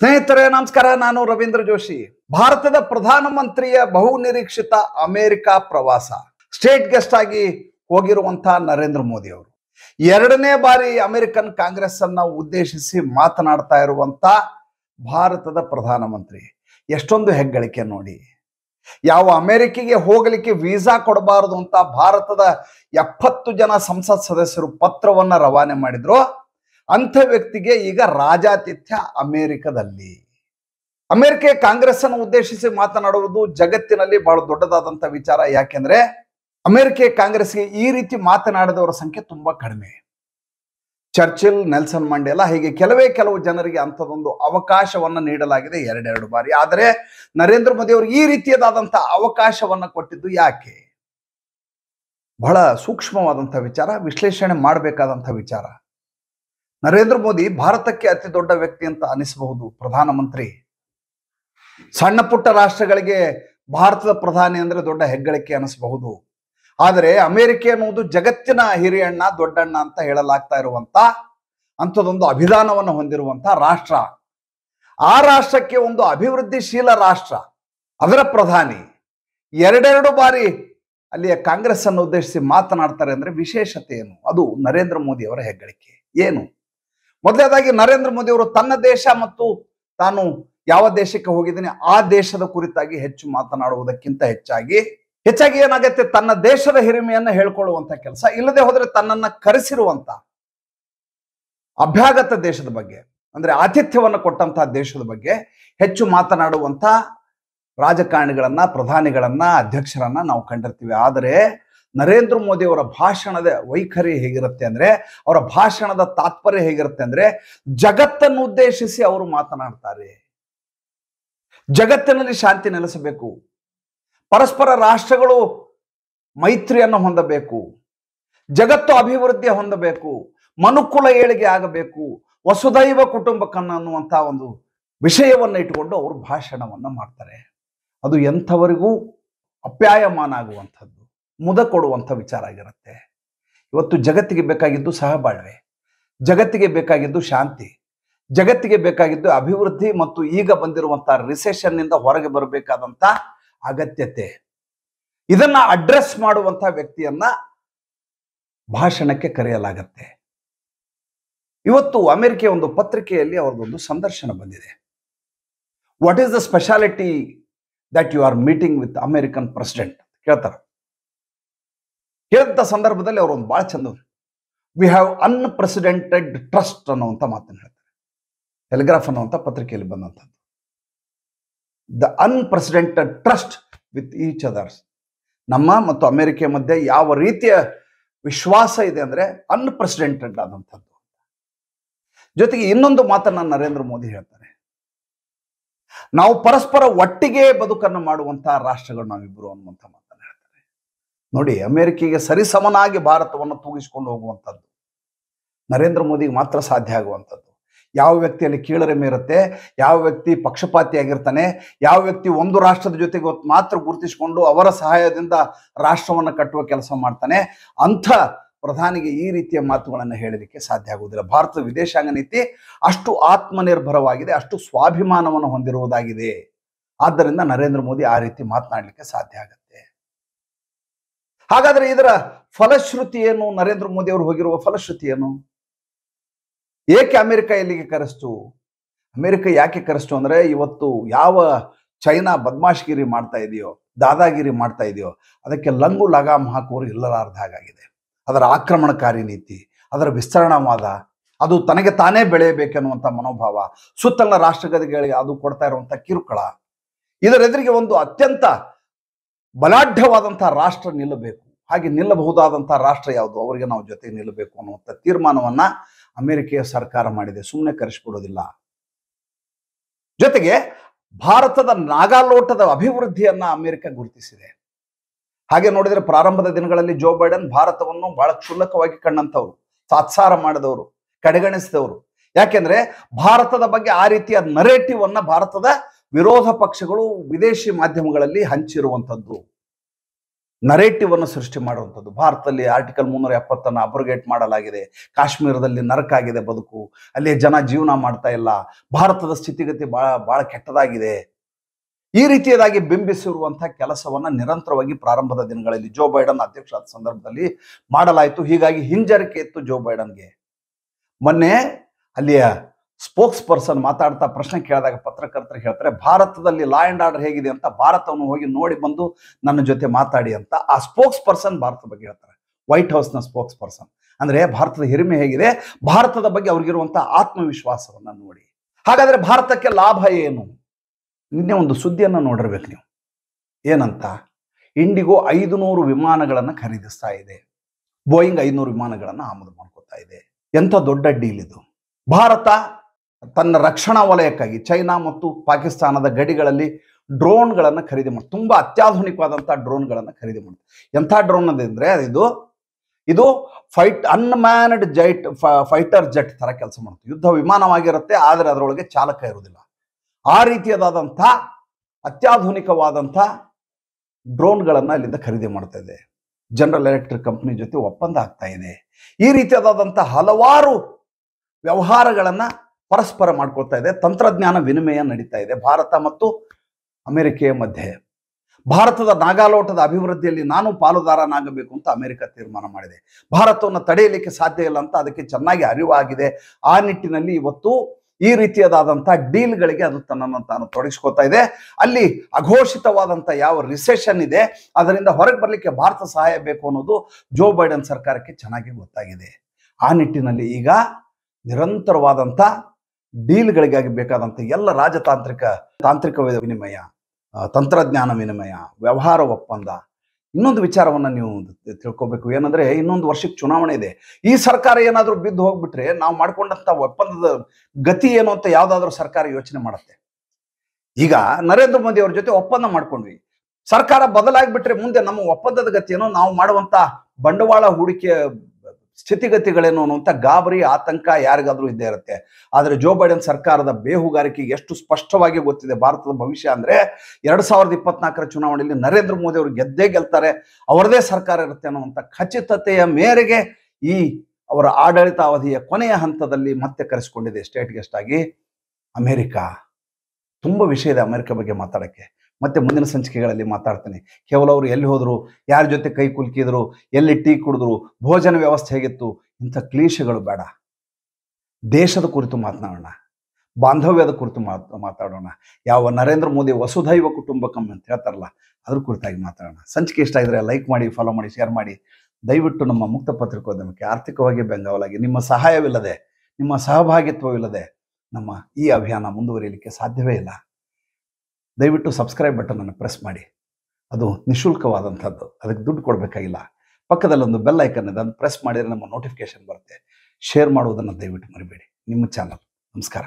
ಸ್ನೇಹಿತರೆ ನಮಸ್ಕಾರ ನಾನು ರವೀಂದ್ರ ಜೋಶಿ ಭಾರತದ ಪ್ರಧಾನಮಂತ್ರಿಯ ಬಹು ನಿರೀಕ್ಷಿತ ಅಮೆರಿಕ ಪ್ರವಾಸ ಸ್ಟೇಟ್ ಗೆಸ್ಟ್ ಆಗಿ ಹೋಗಿರುವಂತಹ ನರೇಂದ್ರ ಮೋದಿ ಅವರು ಎರಡನೇ ಬಾರಿ ಅಮೆರಿಕನ್ ಕಾಂಗ್ರೆಸ್ ಅನ್ನ ಉದ್ದೇಶಿಸಿ ಮಾತನಾಡ್ತಾ ಇರುವಂತ ಭಾರತದ ಪ್ರಧಾನಮಂತ್ರಿ ಎಷ್ಟೊಂದು ಹೆಗ್ಗಳಿಕೆ ನೋಡಿ ಯಾವ ಅಮೆರಿಕೆಗೆ ಹೋಗಲಿಕ್ಕೆ ವೀಸಾ ಕೊಡಬಾರದು ಅಂತ ಭಾರತದ ಎಪ್ಪತ್ತು ಜನ ಸಂಸತ್ ಸದಸ್ಯರು ಪತ್ರವನ್ನ ರವಾನೆ ಮಾಡಿದ್ರು ಅಂಥ ವ್ಯಕ್ತಿಗೆ ಈಗ ರಾಜಾತಿಥ್ಯ ಅಮೇರಿಕದಲ್ಲಿ ಅಮೆರಿಕ ಕಾಂಗ್ರೆಸ್ ಅನ್ನು ಉದ್ದೇಶಿಸಿ ಮಾತನಾಡುವುದು ಜಗತ್ತಿನಲ್ಲಿ ಬಹಳ ದೊಡ್ಡದಾದಂಥ ವಿಚಾರ ಯಾಕೆಂದ್ರೆ ಅಮೆರಿಕ ಕಾಂಗ್ರೆಸ್ಗೆ ಈ ರೀತಿ ಮಾತನಾಡಿದವರ ಸಂಖ್ಯೆ ತುಂಬಾ ಕಡಿಮೆ ಚರ್ಚಿಲ್ ನೆಲ್ಸನ್ ಮಂಡೇಲಾ ಹೀಗೆ ಕೆಲವೇ ಕೆಲವು ಜನರಿಗೆ ಅಂಥದೊಂದು ಅವಕಾಶವನ್ನು ನೀಡಲಾಗಿದೆ ಎರಡೆರಡು ಬಾರಿ ಆದರೆ ನರೇಂದ್ರ ಮೋದಿ ಅವರು ಈ ರೀತಿಯದಾದಂಥ ಅವಕಾಶವನ್ನು ಕೊಟ್ಟಿದ್ದು ಯಾಕೆ ಬಹಳ ಸೂಕ್ಷ್ಮವಾದಂಥ ವಿಚಾರ ವಿಶ್ಲೇಷಣೆ ಮಾಡಬೇಕಾದಂಥ ವಿಚಾರ ನರೇಂದ್ರ ಮೋದಿ ಭಾರತಕ್ಕೆ ಅತಿ ದೊಡ್ಡ ವ್ಯಕ್ತಿ ಅಂತ ಅನಿಸಬಹುದು ಪ್ರಧಾನಮಂತ್ರಿ ಸಣ್ಣ ಪುಟ್ಟ ರಾಷ್ಟ್ರಗಳಿಗೆ ಭಾರತದ ಪ್ರಧಾನಿ ಅಂದ್ರೆ ದೊಡ್ಡ ಹೆಗ್ಗಳಿಕೆ ಅನಿಸಬಹುದು ಆದರೆ ಅಮೆರಿಕ ಅನ್ನುವುದು ಜಗತ್ತಿನ ಹಿರಿಯಣ್ಣ ದೊಡ್ಡಣ್ಣ ಅಂತ ಹೇಳಲಾಗ್ತಾ ಇರುವಂತ ಅಂಥದ್ದೊಂದು ಅಭಿಧಾನವನ್ನು ಹೊಂದಿರುವಂತ ರಾಷ್ಟ್ರ ಆ ರಾಷ್ಟ್ರಕ್ಕೆ ಒಂದು ಅಭಿವೃದ್ಧಿಶೀಲ ರಾಷ್ಟ್ರ ಅದರ ಪ್ರಧಾನಿ ಎರಡೆರಡು ಬಾರಿ ಅಲ್ಲಿಯ ಕಾಂಗ್ರೆಸ್ ಅನ್ನು ಉದ್ದೇಶಿಸಿ ಮಾತನಾಡ್ತಾರೆ ಅಂದ್ರೆ ವಿಶೇಷತೆ ಏನು ಅದು ನರೇಂದ್ರ ಮೋದಿ ಅವರ ಹೆಗ್ಗಳಿಕೆ ಏನು ಮೊದಲನೇದಾಗಿ ನರೇಂದ್ರ ಮೋದಿ ಅವರು ತನ್ನ ದೇಶ ಮತ್ತು ತಾನು ಯಾವ ದೇಶಕ್ಕೆ ಹೋಗಿದ್ದೀನಿ ಆ ದೇಶದ ಕುರಿತಾಗಿ ಹೆಚ್ಚು ಮಾತನಾಡುವುದಕ್ಕಿಂತ ಹೆಚ್ಚಾಗಿ ಹೆಚ್ಚಾಗಿ ಏನಾಗುತ್ತೆ ತನ್ನ ದೇಶದ ಹಿರಿಮೆಯನ್ನು ಹೇಳ್ಕೊಳ್ಳುವಂತ ಕೆಲಸ ಇಲ್ಲದೆ ಹೋದ್ರೆ ತನ್ನನ್ನ ಕರೆಸಿರುವಂತ ಅಭ್ಯಾಗತ ದೇಶದ ಬಗ್ಗೆ ಅಂದ್ರೆ ಆತಿಥ್ಯವನ್ನು ಕೊಟ್ಟಂತ ದೇಶದ ಬಗ್ಗೆ ಹೆಚ್ಚು ಮಾತನಾಡುವಂತ ರಾಜಕಾರಣಿಗಳನ್ನ ಪ್ರಧಾನಿಗಳನ್ನ ಅಧ್ಯಕ್ಷರನ್ನ ನಾವು ಕಂಡಿರ್ತೀವಿ ಆದರೆ ನರೇಂದ್ರ ಮೋದಿ ಅವರ ಭಾಷಣದ ವೈಖರಿ ಹೇಗಿರುತ್ತೆ ಅಂದ್ರೆ ಅವರ ಭಾಷಣದ ತಾತ್ಪರ್ಯ ಹೇಗಿರುತ್ತೆ ಅಂದ್ರೆ ಜಗತ್ತನ್ನು ಉದ್ದೇಶಿಸಿ ಅವರು ಮಾತನಾಡ್ತಾರೆ ಜಗತ್ತಿನಲ್ಲಿ ಶಾಂತಿ ನೆಲೆಸಬೇಕು ಪರಸ್ಪರ ರಾಷ್ಟ್ರಗಳು ಮೈತ್ರಿಯನ್ನು ಹೊಂದಬೇಕು ಜಗತ್ತು ಅಭಿವೃದ್ಧಿ ಹೊಂದಬೇಕು ಮನುಕುಲ ಏಳಿಗೆ ಆಗಬೇಕು ವಸುದೈವ ಕುಟುಂಬಕನ್ನ ಅನ್ನುವಂತಹ ಒಂದು ವಿಷಯವನ್ನು ಇಟ್ಟುಕೊಂಡು ಅವರು ಭಾಷಣವನ್ನು ಮಾಡ್ತಾರೆ ಅದು ಎಂಥವರಿಗೂ ಅಪ್ಯಾಯಮಾನ ಆಗುವಂಥದ್ದು ಮುದ ಕೊಡುವಂಥ ವಿಚಾರ ಆಗಿರುತ್ತೆ ಇವತ್ತು ಜಗತ್ತಿಗೆ ಬೇಕಾಗಿದ್ದು ಸಹಬಾಳ್ವೆ ಜಗತ್ತಿಗೆ ಬೇಕಾಗಿದ್ದು ಶಾಂತಿ ಜಗತ್ತಿಗೆ ಬೇಕಾಗಿದ್ದು ಅಭಿವೃದ್ಧಿ ಮತ್ತು ಈಗ ಬಂದಿರುವಂಥ ರಿಸೆಷನ್ನಿಂದ ಹೊರಗೆ ಬರಬೇಕಾದಂಥ ಅಗತ್ಯತೆ ಇದನ್ನ ಅಡ್ರೆಸ್ ಮಾಡುವಂಥ ವ್ಯಕ್ತಿಯನ್ನ ಭಾಷಣಕ್ಕೆ ಕರೆಯಲಾಗತ್ತೆ ಇವತ್ತು ಅಮೆರಿಕ ಒಂದು ಪತ್ರಿಕೆಯಲ್ಲಿ ಅವ್ರದ್ದೊಂದು ಸಂದರ್ಶನ ಬಂದಿದೆ what is the speciality that you are meeting with American president ಕೇಳ್ತಾರೆ ಹೇಳಿದಂಥ ಸಂದರ್ಭದಲ್ಲಿ ಒಂದು ಭಾಳ ಚಂದವ್ರು ವಿ ಹ್ಯಾವ್ ಅನ್ಪ್ರೆಸಿಡೆಂಟೆಡ್ ಟ್ರಸ್ಟ್ ಅನ್ನುವಂಥ ಮಾತನ್ನು ಹೇಳ್ತಾರೆ ಟೆಲಿಗ್ರಾಫ್ ಅನ್ನುವಂಥ ಪತ್ರಿಕೆಯಲ್ಲಿ ಬಂದಂಥದ್ದು the unprecedented trust with each others ನಮ್ಮ ಮತ್ತು ಅಮೆರಿಕ ಮಧ್ಯೆ ಯಾವ ರೀತಿಯ ವಿಶ್ವಾಸ ಇದೆ ಅಂದರೆ ಅನ್ಪ್ರೆಸಿಡೆಂಟೆಡ್ ಆದಂಥದ್ದು ಜೊತೆಗೆ ಇನ್ನೊಂದು ಮಾತನ್ನು ನರೇಂದ್ರ ಮೋದಿ ಹೇಳ್ತಾರೆ ನಾವು ಪರಸ್ಪರ ಒಟ್ಟಿಗೆ ಬದುಕನ್ನು ಮಾಡುವಂತಹ ರಾಷ್ಟ್ರಗಳು ನಾವಿಬ್ಬರು ಅನ್ನುವಂಥ ಮಾತು ನೋಡಿ ಅಮೆರಿಕೆಗೆ ಸರಿಸಮನಾಗಿ ಭಾರತವನ್ನು ತೂಗಿಸಿಕೊಂಡು ಹೋಗುವಂಥದ್ದು ನರೇಂದ್ರ ಮೋದಿಗೆ ಮಾತ್ರ ಸಾಧ್ಯ ಆಗುವಂಥದ್ದು ಯಾವ ವ್ಯಕ್ತಿಯಲ್ಲಿ ಕೀಳರಿಮೆ ಇರುತ್ತೆ ಯಾವ ವ್ಯಕ್ತಿ ಪಕ್ಷಪಾತಿಯಾಗಿರ್ತಾನೆ ಯಾವ ವ್ಯಕ್ತಿ ಒಂದು ರಾಷ್ಟ್ರದ ಜೊತೆಗೆ ಮಾತ್ರ ಗುರುತಿಸಿಕೊಂಡು ಅವರ ಸಹಾಯದಿಂದ ರಾಷ್ಟ್ರವನ್ನು ಕಟ್ಟುವ ಕೆಲಸ ಮಾಡ್ತಾನೆ ಅಂಥ ಪ್ರಧಾನಿಗೆ ಈ ರೀತಿಯ ಮಾತುಗಳನ್ನು ಹೇಳಲಿಕ್ಕೆ ಸಾಧ್ಯ ಆಗುವುದಿಲ್ಲ ಭಾರತದ ವಿದೇಶಾಂಗ ನೀತಿ ಅಷ್ಟು ಆತ್ಮನಿರ್ಭರವಾಗಿದೆ ಅಷ್ಟು ಸ್ವಾಭಿಮಾನವನ್ನು ಹೊಂದಿರುವುದಾಗಿದೆ ಆದ್ದರಿಂದ ನರೇಂದ್ರ ಮೋದಿ ಆ ರೀತಿ ಮಾತನಾಡಲಿಕ್ಕೆ ಸಾಧ್ಯ ಆಗುತ್ತೆ ಹಾಗಾದ್ರೆ ಇದರ ಫಲಶ್ರುತಿ ಏನು ನರೇಂದ್ರ ಮೋದಿ ಅವರು ಹೋಗಿರುವ ಫಲಶ್ರುತಿ ಏನು ಏಕೆ ಅಮೆರಿಕ ಎಲ್ಲಿಗೆ ಕರೆಸ್ತು ಅಮೆರಿಕ ಯಾಕೆ ಕರೆಸ್ತು ಅಂದ್ರೆ ಇವತ್ತು ಯಾವ ಚೈನಾ ಬದ್ಮಾಶ್ಗಿರಿ ಮಾಡ್ತಾ ಇದೆಯೋ ದಾದಾಗಿರಿ ಮಾಡ್ತಾ ಇದೆಯೋ ಅದಕ್ಕೆ ಲಂಗು ಲಗಾಮ್ ಹಾಕುವರು ಇಲ್ಲಲಾರ್ದ ಹಾಗಾಗಿದೆ ಅದರ ಆಕ್ರಮಣಕಾರಿ ನೀತಿ ಅದರ ವಿಸ್ತರಣಾವಾದ ಅದು ತನಗೆ ತಾನೇ ಬೆಳೆಯಬೇಕೆನ್ನುವಂಥ ಮನೋಭಾವ ಸುತ್ತಲ ರಾಷ್ಟ್ರಗತಿಗಳಿಗೆ ಅದು ಕೊಡ್ತಾ ಇರುವಂಥ ಕಿರುಕುಳ ಎದುರಿಗೆ ಒಂದು ಅತ್ಯಂತ ಬಲಾಢ್ಯವಾದಂತಹ ರಾಷ್ಟ್ರ ನಿಲ್ಲಬೇಕು ಹಾಗೆ ನಿಲ್ಲಬಹುದಾದಂತಹ ರಾಷ್ಟ್ರ ಯಾವುದು ಅವರಿಗೆ ನಾವು ಜೊತೆ ನಿಲ್ಲಬೇಕು ಅನ್ನುವಂಥ ತೀರ್ಮಾನವನ್ನ ಅಮೆರಿಕೆಯ ಸರ್ಕಾರ ಮಾಡಿದೆ ಸುಮ್ಮನೆ ಕರೆಸಿಬಿಡೋದಿಲ್ಲ ಜೊತೆಗೆ ಭಾರತದ ನಾಗಾಲೋಟದ ಅಭಿವೃದ್ಧಿಯನ್ನ ಅಮೆರಿಕ ಗುರುತಿಸಿದೆ ಹಾಗೆ ನೋಡಿದರೆ ಪ್ರಾರಂಭದ ದಿನಗಳಲ್ಲಿ ಜೋ ಬೈಡನ್ ಭಾರತವನ್ನು ಬಹಳ ಕ್ಷುಲ್ಲಕವಾಗಿ ಕಂಡಂಥವ್ರು ಸಾತ್ಸಾರ ಮಾಡಿದವರು ಕಡೆಗಣಿಸಿದವರು ಯಾಕೆಂದ್ರೆ ಭಾರತದ ಬಗ್ಗೆ ಆ ರೀತಿಯ ನರೇಟಿವ್ ಅನ್ನ ಭಾರತದ ವಿರೋಧ ಪಕ್ಷಗಳು ವಿದೇಶಿ ಮಾಧ್ಯಮಗಳಲ್ಲಿ ಹಂಚಿರುವಂಥದ್ದು ನರೇಟಿವನ್ನು ಸೃಷ್ಟಿ ಮಾಡುವಂಥದ್ದು ಭಾರತದಲ್ಲಿ ಆರ್ಟಿಕಲ್ ಮುನ್ನೂರ ಎಪ್ಪತ್ತನ್ನು ಅಬ್ರಗೇಟ್ ಮಾಡಲಾಗಿದೆ ಕಾಶ್ಮೀರದಲ್ಲಿ ನರಕ ಆಗಿದೆ ಬದುಕು ಅಲ್ಲಿಯ ಜನ ಜೀವನ ಮಾಡ್ತಾ ಇಲ್ಲ ಭಾರತದ ಸ್ಥಿತಿಗತಿ ಭಾಳ ಭಾಳ ಕೆಟ್ಟದಾಗಿದೆ ಈ ರೀತಿಯದಾಗಿ ಬಿಂಬಿಸಿರುವಂತಹ ಕೆಲಸವನ್ನ ನಿರಂತರವಾಗಿ ಪ್ರಾರಂಭದ ದಿನಗಳಲ್ಲಿ ಜೋ ಬೈಡನ್ ಅಧ್ಯಕ್ಷ ಸಂದರ್ಭದಲ್ಲಿ ಮಾಡಲಾಯಿತು ಹೀಗಾಗಿ ಹಿಂಜರಿಕೆ ಇತ್ತು ಜೋ ಬೈಡನ್ಗೆ ಮೊನ್ನೆ ಅಲ್ಲಿಯ ಸ್ಪೋಕ್ಸ್ ಪರ್ಸನ್ ಮಾತಾಡ್ತಾ ಪ್ರಶ್ನೆ ಕೇಳಿದಾಗ ಪತ್ರಕರ್ತರು ಹೇಳ್ತಾರೆ ಭಾರತದಲ್ಲಿ ಲಾ ಆ್ಯಂಡ್ ಆರ್ಡರ್ ಹೇಗಿದೆ ಅಂತ ಭಾರತವನ್ನು ಹೋಗಿ ನೋಡಿ ಬಂದು ನನ್ನ ಜೊತೆ ಮಾತಾಡಿ ಅಂತ ಆ ಸ್ಪೋಕ್ಸ್ ಪರ್ಸನ್ ಭಾರತ ಬಗ್ಗೆ ಹೇಳ್ತಾರೆ ವೈಟ್ ಹೌಸ್ನ ಸ್ಪೋಕ್ಸ್ ಪರ್ಸನ್ ಅಂದರೆ ಭಾರತದ ಹಿರಿಮೆ ಹೇಗಿದೆ ಭಾರತದ ಬಗ್ಗೆ ಅವ್ರಿಗಿರುವಂಥ ಆತ್ಮವಿಶ್ವಾಸವನ್ನು ನೋಡಿ ಹಾಗಾದ್ರೆ ಭಾರತಕ್ಕೆ ಲಾಭ ಏನು ನಿನ್ನೆ ಒಂದು ಸುದ್ದಿಯನ್ನು ನೋಡಿರ್ಬೇಕು ನೀವು ಏನಂತ ಇಂಡಿಗೋ ಐದು ನೂರು ವಿಮಾನಗಳನ್ನು ಖರೀದಿಸ್ತಾ ಇದೆ ಬೋಯಿಂಗ್ ಐದುನೂರು ವಿಮಾನಗಳನ್ನು ಆಮದು ಮಾಡ್ಕೋತಾ ಇದೆ ಎಂಥ ದೊಡ್ಡ ಡೀಲ್ ಇದು ಭಾರತ ತನ್ನ ರಕ್ಷಣಾ ವಲಯಕ್ಕಾಗಿ ಚೈನಾ ಮತ್ತು ಪಾಕಿಸ್ತಾನದ ಗಡಿಗಳಲ್ಲಿ ಡ್ರೋನ್ಗಳನ್ನು ಖರೀದಿ ಮಾಡಿ ತುಂಬ ಅತ್ಯಾಧುನಿಕವಾದಂಥ ಡ್ರೋನ್ಗಳನ್ನು ಖರೀದಿ ಮಾಡುತ್ತೆ ಎಂಥ ಡ್ರೋನ್ ಅಂದರೆ ಇದು ಇದು fight unmanned jet fighter jet ಥರ ಕೆಲಸ ಮಾಡುತ್ತೆ ಯುದ್ಧ ವಿಮಾನವಾಗಿರುತ್ತೆ ಆದರೆ ಅದರೊಳಗೆ ಚಾಲಕ ಇರುವುದಿಲ್ಲ ಆ ರೀತಿಯದಾದಂಥ ಅತ್ಯಾಧುನಿಕವಾದಂಥ ಡ್ರೋನ್ಗಳನ್ನು ಅಲ್ಲಿಂದ ಖರೀದಿ ಮಾಡ್ತಾ ಇದೆ ಜನರಲ್ ಎಲೆಕ್ಟ್ರಿಕ್ ಕಂಪ್ನಿ ಜೊತೆ ಒಪ್ಪಂದ ಆಗ್ತಾ ಇದೆ ಈ ರೀತಿಯಾದಂಥ ಹಲವಾರು ವ್ಯವಹಾರಗಳನ್ನು ಪರಸ್ಪರ ಮಾಡ್ಕೊಳ್ತಾ ಇದೆ ತಂತ್ರಜ್ಞಾನ ವಿನಿಮಯ ನಡೀತಾ ಇದೆ ಭಾರತ ಮತ್ತು ಅಮೆರಿಕೆಯ ಮಧ್ಯೆ ಭಾರತದ ನಾಗಾಲೋಟದ ಅಭಿವೃದ್ಧಿಯಲ್ಲಿ ನಾನು ಪಾಲುದಾರನಾಗಬೇಕು ಅಂತ ಅಮೆರಿಕ ತೀರ್ಮಾನ ಮಾಡಿದೆ ಭಾರತವನ್ನು ತಡೆಯಲಿಕ್ಕೆ ಸಾಧ್ಯ ಇಲ್ಲ ಅಂತ ಅದಕ್ಕೆ ಚೆನ್ನಾಗಿ ಅರಿವಾಗಿದೆ ಆ ನಿಟ್ಟಿನಲ್ಲಿ ಇವತ್ತು ಈ ರೀತಿಯದಾದಂಥ ಡೀಲ್ಗಳಿಗೆ ಅದು ತನ್ನನ್ನು ತಾನು ತೊಡಗಿಸ್ಕೊತಾ ಇದೆ ಅಲ್ಲಿ ಅಘೋಷಿತವಾದಂಥ ಯಾವ ರಿಸೆಷನ್ ಇದೆ ಅದರಿಂದ ಹೊರಗೆ ಬರಲಿಕ್ಕೆ ಭಾರತ ಸಹಾಯ ಬೇಕು ಅನ್ನೋದು ಜೋ ಬೈಡನ್ ಸರ್ಕಾರಕ್ಕೆ ಚೆನ್ನಾಗಿ ಗೊತ್ತಾಗಿದೆ ಆ ನಿಟ್ಟಿನಲ್ಲಿ ಈಗ ನಿರಂತರವಾದಂಥ ಡೀಲ್ಗಳಿಗಾಗಿ ಬೇಕಾದಂತ ಎಲ್ಲ ರಾಜತಾಂತ್ರಿಕ ತಾಂತ್ರಿಕ ವಿನಿಮಯ ತಂತ್ರಜ್ಞಾನ ವಿನಿಮಯ ವ್ಯವಹಾರ ಒಪ್ಪಂದ ಇನ್ನೊಂದು ವಿಚಾರವನ್ನ ನೀವು ತಿಳ್ಕೊಬೇಕು ಏನಂದ್ರೆ ಇನ್ನೊಂದು ವರ್ಷಕ್ಕೆ ಚುನಾವಣೆ ಇದೆ ಈ ಸರ್ಕಾರ ಏನಾದರೂ ಬಿದ್ದು ಹೋಗ್ಬಿಟ್ರೆ ನಾವು ಮಾಡ್ಕೊಂಡಂತ ಒಪ್ಪಂದದ ಗತಿ ಏನು ಅಂತ ಯಾವ್ದಾದ್ರೂ ಸರ್ಕಾರ ಯೋಚನೆ ಮಾಡುತ್ತೆ ಈಗ ನರೇಂದ್ರ ಮೋದಿ ಅವ್ರ ಜೊತೆ ಒಪ್ಪಂದ ಮಾಡ್ಕೊಂಡ್ವಿ ಸರ್ಕಾರ ಬದಲಾಗಿಬಿಟ್ರೆ ಮುಂದೆ ನಮ್ಮ ಒಪ್ಪಂದದ ಗತಿಯನ್ನು ನಾವು ಮಾಡುವಂತ ಬಂಡವಾಳ ಹೂಡಿಕೆ ಸ್ಥಿತಿಗತಿಗಳೇನು ಅನ್ನುವಂಥ ಗಾಬರಿ ಆತಂಕ ಯಾರಿಗಾದರೂ ಇದ್ದೇ ಇರುತ್ತೆ ಆದರೆ ಜೋ ಬೈಡನ್ ಸರ್ಕಾರದ ಬೇಹುಗಾರಿಕೆ ಎಷ್ಟು ಸ್ಪಷ್ಟವಾಗಿ ಗೊತ್ತಿದೆ ಭಾರತದ ಭವಿಷ್ಯ ಅಂದರೆ ಎರಡು ಸಾವಿರದ ಇಪ್ಪತ್ನಾಲ್ಕರ ಚುನಾವಣೆಯಲ್ಲಿ ನರೇಂದ್ರ ಮೋದಿ ಅವರು ಗೆದ್ದೇ ಗೆಲ್ತಾರೆ ಅವರದೇ ಸರ್ಕಾರ ಇರುತ್ತೆ ಅನ್ನುವಂಥ ಖಚಿತತೆಯ ಮೇರೆಗೆ ಈ ಅವರ ಆಡಳಿತಾವಧಿಯ ಕೊನೆಯ ಹಂತದಲ್ಲಿ ಮತ್ತೆ ಕರೆಸಿಕೊಂಡಿದೆ ಸ್ಟೇಟ್ ಗೆಸ್ಟ್ ಆಗಿ ಅಮೆರಿಕ ತುಂಬ ವಿಷಯ ಇದೆ ಅಮೆರಿಕ ಬಗ್ಗೆ ಮಾತಾಡೋಕ್ಕೆ ಮತ್ತೆ ಮುಂದಿನ ಸಂಚಿಕೆಗಳಲ್ಲಿ ಮಾತಾಡ್ತೇನೆ ಕೇವಲ ಅವರು ಎಲ್ಲಿ ಹೋದರು ಯಾರ ಜೊತೆ ಕೈ ಕುಲ್ಕಿದ್ರು ಎಲ್ಲಿ ಟೀ ಕುಡಿದ್ರು ಭೋಜನ ವ್ಯವಸ್ಥೆ ಹೇಗಿತ್ತು ಇಂಥ ಕ್ಲೀಶೆಗಳು ಬೇಡ ದೇಶದ ಕುರಿತು ಮಾತನಾಡೋಣ ಬಾಂಧವ್ಯದ ಕುರಿತು ಮಾತು ಮಾತಾಡೋಣ ಯಾವ ನರೇಂದ್ರ ಮೋದಿ ವಸುಧೈವ ಕುಟುಂಬಕಂ ಅಂತ ಹೇಳ್ತಾರಲ್ಲ ಅದ್ರ ಕುರಿತಾಗಿ ಮಾತಾಡೋಣ ಸಂಚಿಕೆ ಇಷ್ಟ ಇದ್ರೆ ಲೈಕ್ ಮಾಡಿ ಫಾಲೋ ಮಾಡಿ ಶೇರ್ ಮಾಡಿ ದಯವಿಟ್ಟು ನಮ್ಮ ಮುಕ್ತ ಪತ್ರಿಕೋದ್ಯಮಕ್ಕೆ ಆರ್ಥಿಕವಾಗಿ ಬೆಂಗಾವಲಾಗಿ ನಿಮ್ಮ ಸಹಾಯವಿಲ್ಲದೆ ನಿಮ್ಮ ಸಹಭಾಗಿತ್ವವಿಲ್ಲದೆ ನಮ್ಮ ಈ ಅಭಿಯಾನ ಮುಂದುವರಿಯಲಿಕ್ಕೆ ಸಾಧ್ಯವೇ ಇಲ್ಲ ದಯವಿಟ್ಟು ಸಬ್ಸ್ಕ್ರೈಬ್ ಬಟನನ್ನು ಪ್ರೆಸ್ ಮಾಡಿ ಅದು ನಿಶುಲ್ಕವಾದಂಥದ್ದು ಅದಕ್ಕೆ ದುಡ್ಡು ಕೊಡಬೇಕಾಗಿಲ್ಲ ಪಕ್ಕದಲ್ಲೊಂದು ಬೆಲ್ ಐಕನ್ ಇದೆ ಅದನ್ನು ಪ್ರೆಸ್ ಮಾಡಿದರೆ ನಮ್ಮ ನೋಟಿಫಿಕೇಶನ್ ಬರುತ್ತೆ ಶೇರ್ ಮಾಡುವುದನ್ನು ದಯವಿಟ್ಟು ಮರಿಬೇಡಿ ನಿಮ್ಮ ಚಾನಲ್ ನಮಸ್ಕಾರ